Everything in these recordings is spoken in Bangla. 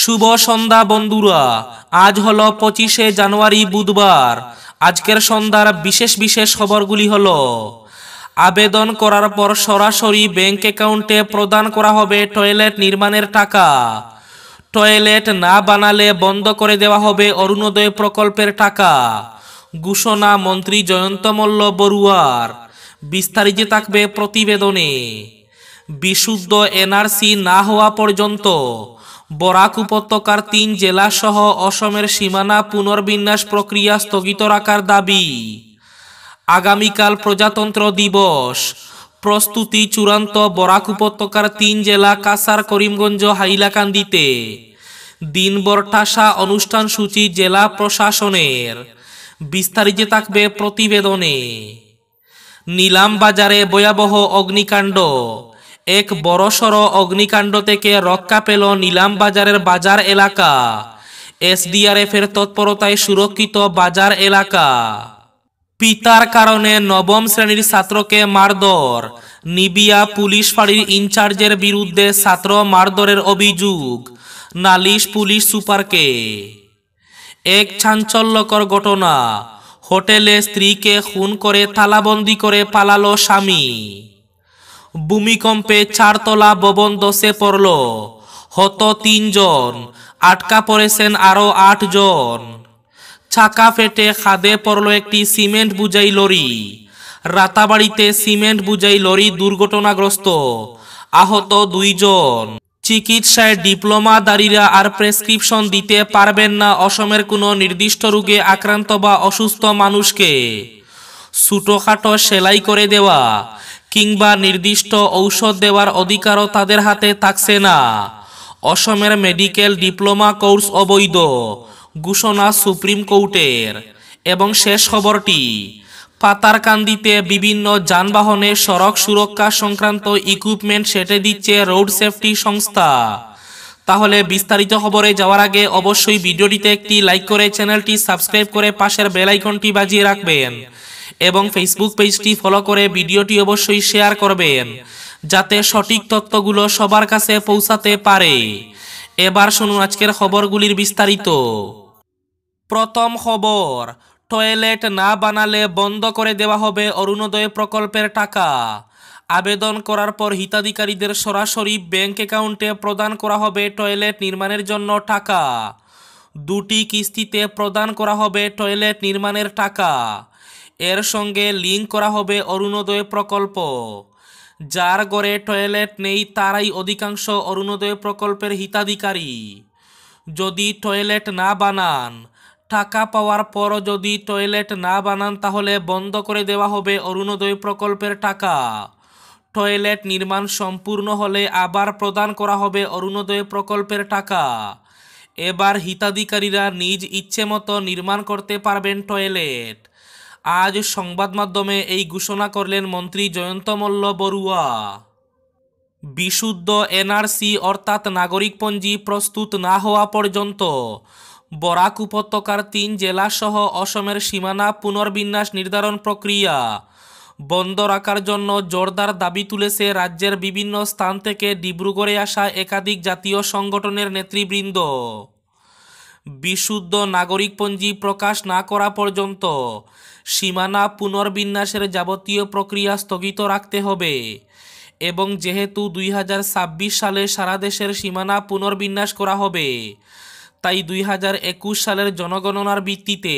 শুভ সন্ধ্যা বন্ধুরা আজ হল পঁচিশে জানুয়ারি বুধবার আজকের সন্ধ্যার বিশেষ বিশেষ খবরগুলি হল আবেদন করার পর সরাসরি ব্যাংক অ্যাকাউন্টে প্রদান করা হবে টয়লেট নির্মাণের টাকা টয়লেট না বানালে বন্ধ করে দেওয়া হবে অরুণোদয় প্রকল্পের টাকা ঘোষণা মন্ত্রী জয়ন্ত মল্ল বড়ুয়ার বিস্তারিত থাকবে প্রতিবেদনে বিশুদ্ধ এনআরসি না হওয়া পর্যন্ত বরাক উপত্যকার তিন জেলাসহ অসমের সীমানা পুনর্বিন্যাস প্রক্রিয়া স্থগিত রাখার দাবি আগামীকাল প্রজাতন্ত্র দিবস প্রস্তুতি চূড়ান্ত বরাক উপত্যকার তিন জেলা কাসার করিমগঞ্জ হাইলাকান্দিতে দিনবর ঠাসা অনুষ্ঠান সূচি জেলা প্রশাসনের বিস্তারিত থাকবে প্রতিবেদনে নিলাম বাজারে ভয়াবহ অগ্নিকাণ্ড এক বড়সড় অগ্নিকাণ্ড থেকে রক্ষা পেল নিলাম বাজারের বাজার এলাকা এসডিআরএফের তৎপরতায় সুরক্ষিত বাজার এলাকা পিতার কারণে নবম শ্রেণীর ছাত্রকে মারধর নিবিয়া পুলিশ ফাঁড়ির ইনচার্জের বিরুদ্ধে ছাত্র মারধরের অভিযোগ নালিশ পুলিশ সুপারকে এক চাঞ্চল্যকর ঘটনা হোটেলে স্ত্রীকে খুন করে তালাবন্দি করে পালালো স্বামী ভূমিকম্পে চারতলা ভবন দশে পড়ল হত তিনজন আটকা পড়েছেন আরও আটজন ছাকা ফেটে খাদে পড়ল একটি সিমেন্ট বুঝাই লরি রাতাবাড়িতে সিমেন্ট বুঝাই লরি দুর্ঘটনাগ্রস্ত আহত দুইজন চিকিৎসায় ডিপ্লোমাদারীরা আর প্রেসক্রিপশন দিতে পারবেন না অসমের কোনো নির্দিষ্ট রোগে আক্রান্ত বা অসুস্থ মানুষকে ছোটোখাটো সেলাই করে দেওয়া কিংবা নির্দিষ্ট ঔষধ দেওয়ার অধিকারও তাদের হাতে থাকছে না অসমের মেডিকেল ডিপ্লোমা কোর্স অবৈধ ঘোষণা সুপ্রিম কোর্টের এবং শেষ খবরটি পাতারকান্দিতে বিভিন্ন যানবাহনে সড়ক সুরক্ষা সংক্রান্ত ইকুইপমেন্ট সেটে দিচ্ছে রোড সেফটি সংস্থা তাহলে বিস্তারিত খবরে যাওয়ার আগে অবশ্যই ভিডিওটিতে একটি লাইক করে চ্যানেলটি সাবস্ক্রাইব করে পাশের বেলাইকনটি বাজিয়ে রাখবেন এবং ফেসবুক পেজটি ফলো করে ভিডিওটি অবশ্যই শেয়ার করবেন যাতে সঠিক তথ্যগুলো সবার কাছে পৌঁছাতে পারে এবার শুনুন আজকের খবরগুলির বিস্তারিত প্রথম খবর টয়লেট না বানালে বন্ধ করে দেওয়া হবে অরুণোদয় প্রকল্পের টাকা আবেদন করার পর হিতাধিকারীদের সরাসরি ব্যাংক অ্যাকাউন্টে প্রদান করা হবে টয়লেট নির্মাণের জন্য টাকা দুটি কিস্তিতে প্রদান করা হবে টয়লেট নির্মাণের টাকা এর সঙ্গে লিঙ্ক করা হবে অরুণোদয় প্রকল্প যার গড়ে টয়লেট নেই তারাই অধিকাংশ অরুণোদয় প্রকল্পের হিতাধিকারী যদি টয়লেট না বানান টাকা পাওয়ার পরও যদি টয়লেট না বানান তাহলে বন্ধ করে দেওয়া হবে অরুণোদয় প্রকল্পের টাকা টয়লেট নির্মাণ সম্পূর্ণ হলে আবার প্রদান করা হবে অরুণোদয় প্রকল্পের টাকা এবার হিতাধিকারীরা নিজ ইচ্ছে মতো নির্মাণ করতে পারবেন টয়লেট আজ সংবাদ মাধ্যমে এই ঘোষণা করলেন মন্ত্রী জয়ন্ত মল্ল বড়ুয়া বিশুদ্ধ এনআরসি অর্থাৎ নাগরিকপঞ্জী প্রস্তুত না হওয়া পর্যন্ত বরাক উপত্যকার তিন জেলাসহ অসমের সীমানা পুনর্বিন্যাস নির্ধারণ প্রক্রিয়া বন্ধ রাখার জন্য জোরদার দাবি তুলেছে রাজ্যের বিভিন্ন স্থান থেকে ডিব্রুগড়ে আসা একাধিক জাতীয় সংগঠনের নেতৃবৃন্দ বিশুদ্ধ নাগরিকপঞ্জী প্রকাশ না করা পর্যন্ত সীমানা পুনর্বিন্যাসের যাবতীয় প্রক্রিয়া স্থগিত রাখতে হবে এবং যেহেতু দুই সালে সারা দেশের সীমানা পুনর্বিন্যাস করা হবে তাই দুই সালের জনগণনার ভিত্তিতে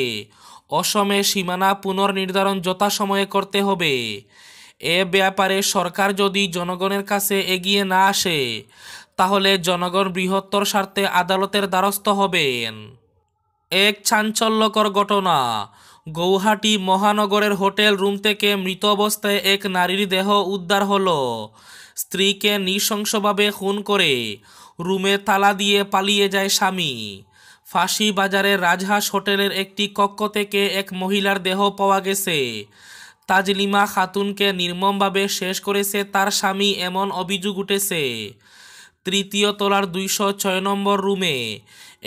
অসমে সীমানা পুনর্নির্ধারণ যথাসময়ে করতে হবে এ ব্যাপারে সরকার যদি জনগণের কাছে এগিয়ে না আসে তাহলে জনগণ বৃহত্তর স্বার্থে আদালতের দ্বারস্থ হবেন এক চাঞ্চল্যকর ঘটনা গৌহাটি মহানগরের হোটেল রুম থেকে মৃত অবস্থায় এক নারীর দেহ উদ্ধার হল স্ত্রীকে নৃশংসভাবে খুন করে রুমে তালা দিয়ে পালিয়ে যায় স্বামী ফাঁসি বাজারের রাজহাঁস হোটেলের একটি কক্ষ থেকে এক মহিলার দেহ পাওয়া গেছে তাজলিমা খাতুনকে নির্মমভাবে শেষ করেছে তার স্বামী এমন অভিযোগ উঠেছে তৃতীয় তলার দুইশো ছয় নম্বর রুমে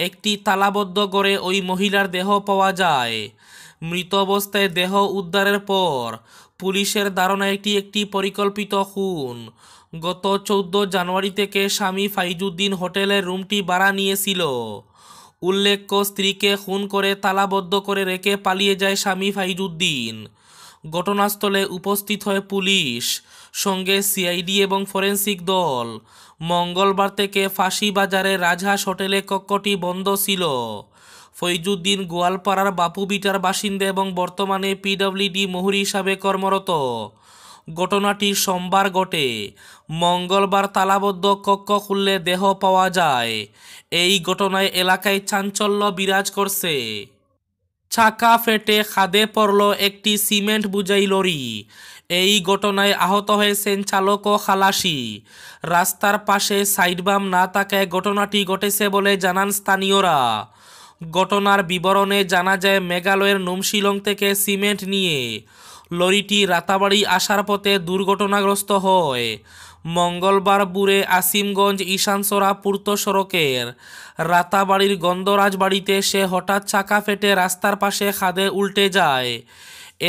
একটি তালাবদ্ধ করে ওই মহিলার দেহ পাওয়া যায় মৃত অবস্থায় দেহ উদ্ধারের পর পুলিশের ধারণা এটি একটি পরিকল্পিত খুন গত চৌদ্দ জানুয়ারি থেকে স্বামী ফাইজুদ্দিন হোটেলের রুমটি ভাড়া নিয়েছিল উল্লেখ্য স্ত্রীকে খুন করে তালাবদ্ধ করে রেখে পালিয়ে যায় স্বামী ফাইজুদ্দিন ঘটনাস্থলে উপস্থিত হয় পুলিশ সঙ্গে সিআইডি এবং ফরেন্সিক দল মঙ্গলবার থেকে ফাঁসি বাজারে রাজহাঁস হোটেলে কক্ষটি বন্ধ ছিল ফৈজুদ্দিন গোয়ালপাড়ার বাপুবিটার বাসিন্দা এবং বর্তমানে পিডব্লিউডি মহুরি হিসাবে কর্মরত ঘটনাটি সোমবার ঘটে মঙ্গলবার তালাবদ্ধ কক্ষ খুললে দেহ পাওয়া যায় এই ঘটনায় এলাকায় চাঞ্চল্য বিরাজ করছে চাকা ফেটে খাদে পড়ল একটি সিমেন্ট বুঝাই লরি এই ঘটনায় আহত হয়েছেন চালক ও খালাসি রাস্তার পাশে সাইডবাম না থাকায় ঘটনাটি ঘটেছে বলে জানান স্থানীয়রা ঘটনার বিবরণে জানা যায় মেঘালয়ের নুমশিলং থেকে সিমেন্ট নিয়ে লরিটি রাতাবাড়ি আসার পথে দুর্ঘটনাগ্রস্ত হয় মঙ্গলবার বুড়ে আসিমগঞ্জ ঈশানসরা পূর্ত সড়কের রাতাবাড়ির গন্ধরাজবাড়িতে বাড়িতে সে হঠাৎ চাকা ফেটে রাস্তার পাশে খাদে উল্টে যায়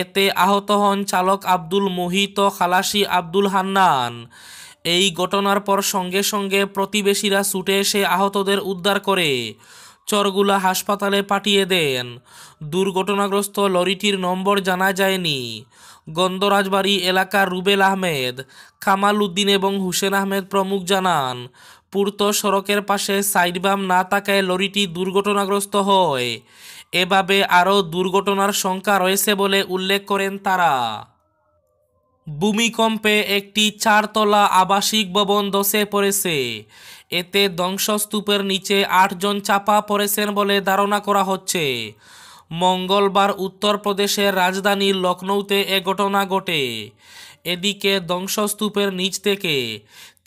এতে আহত হন চালক আব্দুল মোহিত খালাসি আব্দুল হান্নান এই ঘটনার পর সঙ্গে সঙ্গে প্রতিবেশীরা ছুটে এসে আহতদের উদ্ধার করে চরগুলা হাসপাতালে পাঠিয়ে দেন দুর্ঘটনাগ্রস্ত লরিটির নম্বর জানা যায়নি গন্ধরাজবাড়ি এলাকার রুবেল আহমেদ কামাল উদ্দিন এবং হুসেন আহমেদ প্রমুখ জানান পূর্ত সড়কের পাশে সাইডবাম না থাকায় লরিটি দুর্ঘটনাগ্রস্ত হয় এভাবে আরও দুর্ঘটনার সংখ্যা রয়েছে বলে উল্লেখ করেন তারা ভূমিকম্পে একটি চারতলা আবাসিক ভবন ধসে পড়েছে এতে ধ্বংসস্তূপের নিচে আটজন চাপা পড়েছেন বলে ধারণা করা হচ্ছে মঙ্গলবার উত্তরপ্রদেশের রাজধানী লখনৌতে এ ঘটনা ঘটে এদিকে ধ্বংসস্তূপের নিচ থেকে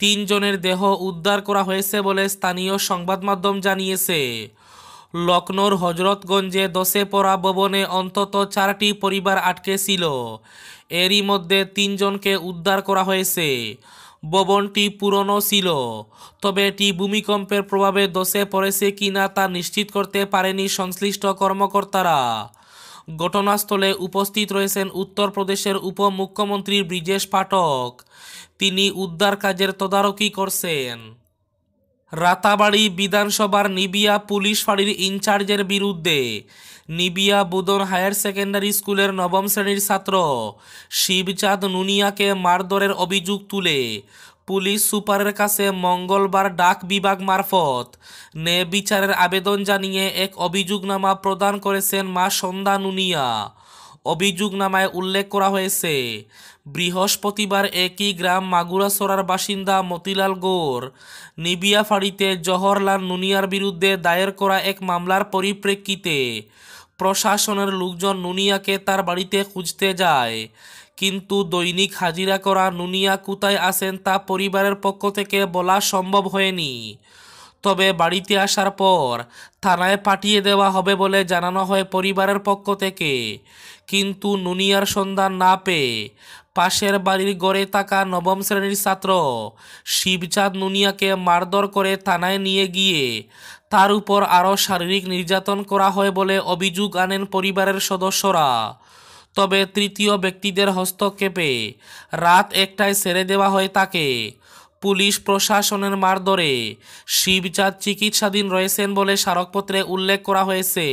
তিনজনের দেহ উদ্ধার করা হয়েছে বলে স্থানীয় সংবাদ মাধ্যম জানিয়েছে লখনৌর হজরতগঞ্জে দশে পড়া ভবনে অন্তত চারটি পরিবার আটকে ছিল এরই মধ্যে তিনজনকে উদ্ধার করা হয়েছে ভবনটি পুরনো ছিল তবে এটি ভূমিকম্পের প্রভাবে দোষে পড়েছে কিনা তা নিশ্চিত করতে পারেনি সংশ্লিষ্ট কর্মকর্তারা ঘটনাস্থলে উপস্থিত রয়েছেন উত্তরপ্রদেশের উপমুখ্যমন্ত্রী ব্রিজেশ পাঠক তিনি উদ্ধার কাজের তদারকি করছেন রাতাবাড়ি বিধানসভার নিবিয়া পুলিশ ফাঁড়ির ইনচার্জের বিরুদ্ধে নিবিয়া বুদন হায়ার সেকেন্ডারি স্কুলের নবম শ্রেণীর ছাত্র শিবচাঁদ নুনিয়াকে মারধরের অভিযোগ তুলে পুলিশ সুপারের কাছে মঙ্গলবার ডাক বিভাগ মারফত নে বিচারের আবেদন জানিয়ে এক অভিযোগনামা প্রদান করেছেন মা সন্ধ্যা নুনিয়া অভিযোগনামায় উল্লেখ করা হয়েছে বৃহস্পতিবার একই গ্রাম মাগুরাসরার বাসিন্দা মতিলাল গোর নিবিয়া ফাঁড়িতে জহরলাল নুনিয়ার বিরুদ্ধে দায়ের করা এক মামলার পরিপ্রেক্ষিতে প্রশাসনের লোকজন নুনিয়াকে তার বাড়িতে খুঁজতে যায় কিন্তু দৈনিক হাজিরা করা নুনিয়া কোথায় আছেন তা পরিবারের পক্ষ থেকে বলা সম্ভব হয়নি তবে বাড়িতে আসার পর থানায় পাঠিয়ে দেওয়া হবে বলে জানানো হয় পরিবারের পক্ষ থেকে কিন্তু নুনিয়ার সন্ধান না পেয়ে পাশের বাড়ির গড়ে থাকা নবম শ্রেণীর ছাত্র শিবচাঁদ নুনিয়াকে মারধর করে থানায় নিয়ে গিয়ে তার উপর আরও শারীরিক নির্যাতন করা হয় বলে অভিযোগ আনেন পরিবারের সদস্যরা তবে তৃতীয় ব্যক্তিদের হস্তক্ষেপে রাত একটায় ছেড়ে দেওয়া হয় তাকে পুলিশ প্রশাসনের মারধরে শিবচাঁদ চিকিৎসাধীন রয়েছেন বলে স্মারকপত্রে উল্লেখ করা হয়েছে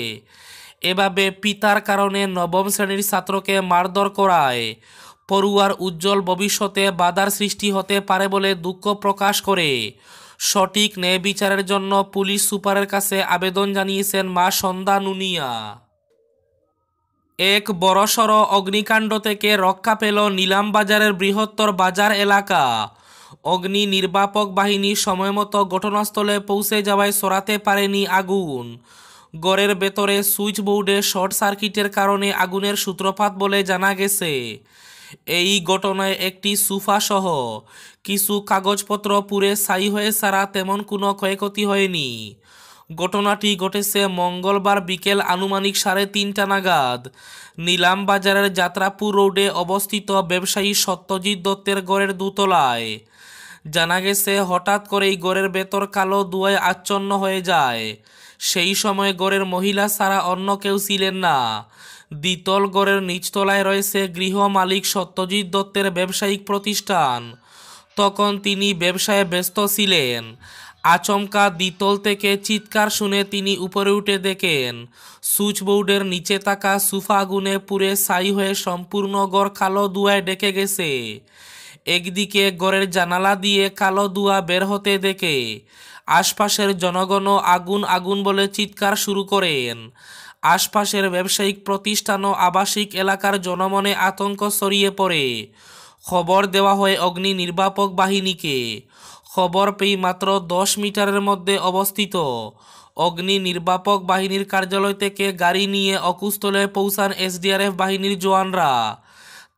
এভাবে পিতার কারণে নবম শ্রেণীর ছাত্রকে মারধর করায় পড়ুয়ার উজ্জ্বল ভবিষ্যতে বাধার সৃষ্টি হতে পারে বলে দুঃখ প্রকাশ করে সঠিক ন্যায় বিচারের জন্য পুলিশ সুপারের কাছে আবেদন জানিয়েছেন মা সন্ধ্যা নুনিয়া এক বড়সড় অগ্নিকাণ্ড থেকে রক্ষা পেল নিলাম বাজারের বৃহত্তর বাজার এলাকা অগ্নি নির্বাপক বাহিনী সময়মতো ঘটনাস্থলে পৌঁছে যাওয়ায় সরাতে পারেনি আগুন গড়ের ভেতরে সুইচ বোর্ডে শর্ট সার্কিটের কারণে আগুনের সূত্রপাত বলে জানা গেছে এই ঘটনায় একটি সুফাসহ কিছু কাগজপত্র পুড়ে ছাই হয়ে ছাড়া তেমন কোনো ক্ষয়ক্ষতি হয়নি ঘটনাটি ঘটেছে মঙ্গলবার বিকেল আনুমানিক সাড়ে তিনটা নাগাদ নিলাম বাজারের যাত্রাপুর রোডে অবস্থিত ব্যবসায়ী সত্যজিৎ দত্তের গড়ের দোতলায় জানা গেছে হঠাৎ করেই গড়ের ভেতর কালো দুয়ায় আচ্ছন্ন হয়ে যায় সেই সময় গড়ের মহিলা ছাড়া অন্য কেউ ছিলেন না দ্বিতল গড়ের নিচতলায় রয়েছে গৃহ মালিক সত্যজিৎ দত্তের ব্যবসায়িক প্রতিষ্ঠান তখন তিনি ব্যবসায় ব্যস্ত ছিলেন আচমকা দ্বিতল থেকে চিৎকার শুনে তিনি উপরে উঠে দেখেন সুইচবোর্ডের নিচে থাকা সুফা গুনে পুরে ছাই হয়ে সম্পূর্ণ গড় কালো দুয়ায় ডেকে গেছে একদিকে গড়ের জানালা দিয়ে কালো দুয়া বের হতে দেখে আশপাশের জনগণও আগুন আগুন বলে চিৎকার শুরু করেন আশপাশের ব্যবসায়িক প্রতিষ্ঠান ও আবাসিক এলাকার জনমনে আতঙ্ক ছড়িয়ে পড়ে খবর দেওয়া হয় অগ্নি নির্বাপক বাহিনীকে খবর পেয়ে মাত্র দশ মিটারের মধ্যে অবস্থিত অগ্নি নির্বাপক বাহিনীর কার্যালয় থেকে গাড়ি নিয়ে অকুস্থলে পৌঁছান এসডিআরএফ বাহিনীর জওয়ানরা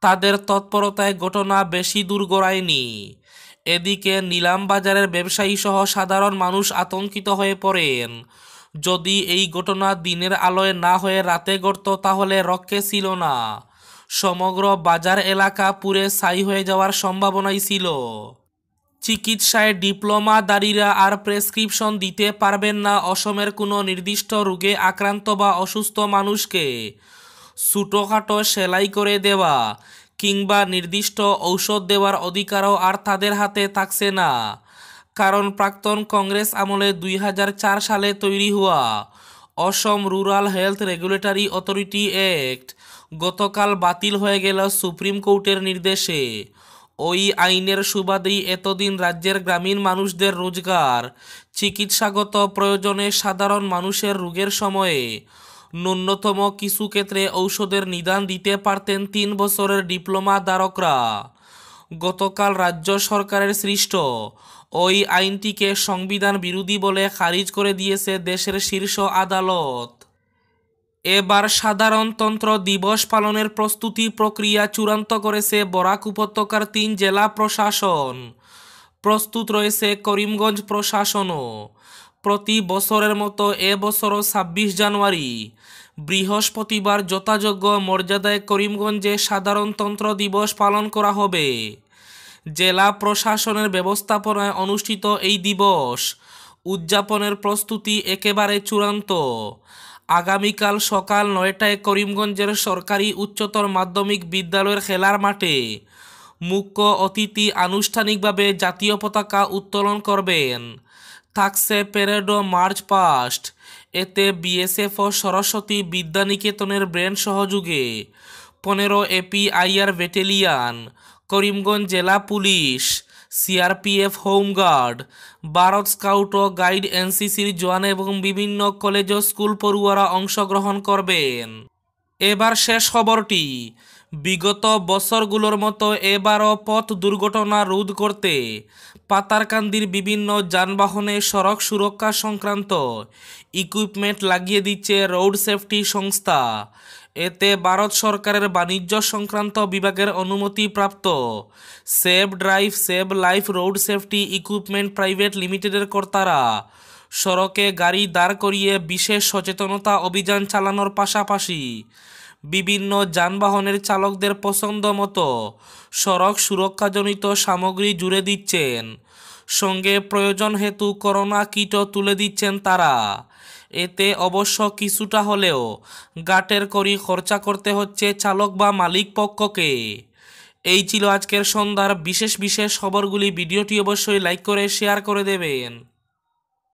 তাদের তৎপরতায় ঘটনা বেশি দূর গড়ায়নি এদিকে নিলাম বাজারের ব্যবসায়ী সহ সাধারণ মানুষ আতঙ্কিত হয়ে পড়েন যদি এই ঘটনা দিনের আলোয় না হয়ে রাতে ঘটত তাহলে রক্ষে ছিল না সমগ্র বাজার এলাকা পুরে ছাই হয়ে যাওয়ার সম্ভাবনাই ছিল চিকিৎসায় ডিপ্লোমাদারীরা আর প্রেসক্রিপশন দিতে পারবেন না অসমের কোনো নির্দিষ্ট রোগে আক্রান্ত বা অসুস্থ মানুষকে ছোটোখাটো সেলাই করে দেওয়া কিংবা নির্দিষ্ট ঔষধ দেওয়ার অধিকারও আর তাদের হাতে থাকছে না কারণ প্রাক্তন কংগ্রেস আমলে দুই সালে তৈরি হওয়া Assam rural health regulatory authority act গতকাল বাতিল হয়ে গেল সুপ্রিম কোর্টের নির্দেশে ওই আইনের সুবাদেই এতদিন রাজ্যের গ্রামীণ মানুষদের রোজগার চিকিৎসাগত প্রয়োজনে সাধারণ মানুষের রোগের সময়ে ন্যূনতম কিছু ক্ষেত্রে ঔষধের নিদান দিতে পারতেন তিন বছরের ডিপ্লোমা ধারকরা গতকাল রাজ্য সরকারের সৃষ্ট ওই আইনটিকে সংবিধান বিরোধী বলে খারিজ করে দিয়েছে দেশের শীর্ষ আদালত এবার সাধারণতন্ত্র দিবস পালনের প্রস্তুতি প্রক্রিয়া চূড়ান্ত করেছে বরাক উপত্যকার তিন জেলা প্রশাসন প্রস্তুত রয়েছে করিমগঞ্জ প্রশাসনও প্রতি বছরের মতো এবছরও ছাব্বিশ জানুয়ারি বৃহস্পতিবার যথাযোগ্য মর্যাদায় করিমগঞ্জে সাধারণতন্ত্র দিবস পালন করা হবে জেলা প্রশাসনের ব্যবস্থাপনায় অনুষ্ঠিত এই দিবস উদযাপনের প্রস্তুতি একেবারে চূড়ান্ত আগামীকাল সকাল নয়টায় করিমগঞ্জের সরকারি উচ্চতর মাধ্যমিক বিদ্যালয়ের খেলার মাঠে মুখ্য অতিথি আনুষ্ঠানিকভাবে জাতীয় পতাকা উত্তোলন করবেন থাকছে পেরেডো মার্চ পাস্ট এতে বিএসএফ ও সরস্বতী বিদ্যানিকেতনের ব্র্যান্ড সহযোগে পনেরো এপিআইআর ব্যাটেলিয়ান করিমগঞ্জ জেলা পুলিশ সিআরপিএফ হোমগার্ড ভারত স্কাউট ও গাইড এনসিসির জোয়ান এবং বিভিন্ন কলেজ ও স্কুল পড়ুয়ারা অংশগ্রহণ করবেন এবার শেষ খবরটি বিগত বছরগুলোর মতো এবারও পথ দুর্ঘটনা রোধ করতে পাতারকান্দির বিভিন্ন যানবাহনে সড়ক সুরক্ষা সংক্রান্ত ইকুইপমেন্ট লাগিয়ে দিচ্ছে রোড সেফটি সংস্থা এতে ভারত সরকারের বাণিজ্য সংক্রান্ত বিভাগের অনুমতিপ্রাপ্ত save drive save life road safety equipment private লিমিটেডের কর্তারা সড়কে গাড়ি দাঁড় করিয়ে বিশেষ সচেতনতা অভিযান চালানোর পাশাপাশি বিভিন্ন যানবাহনের চালকদের পছন্দ মতো সড়ক সুরক্ষাজনিত সামগ্রী জুড়ে দিচ্ছেন সঙ্গে প্রয়োজন হেতু করোনা কিটও তুলে দিচ্ছেন তারা এতে অবশ্য কিছুটা হলেও গাটের করি খরচা করতে হচ্ছে চালক বা মালিক পক্ষকে এই ছিল আজকের সন্ধ্যার বিশেষ বিশেষ খবরগুলি ভিডিওটি অবশ্যই লাইক করে শেয়ার করে দেবেন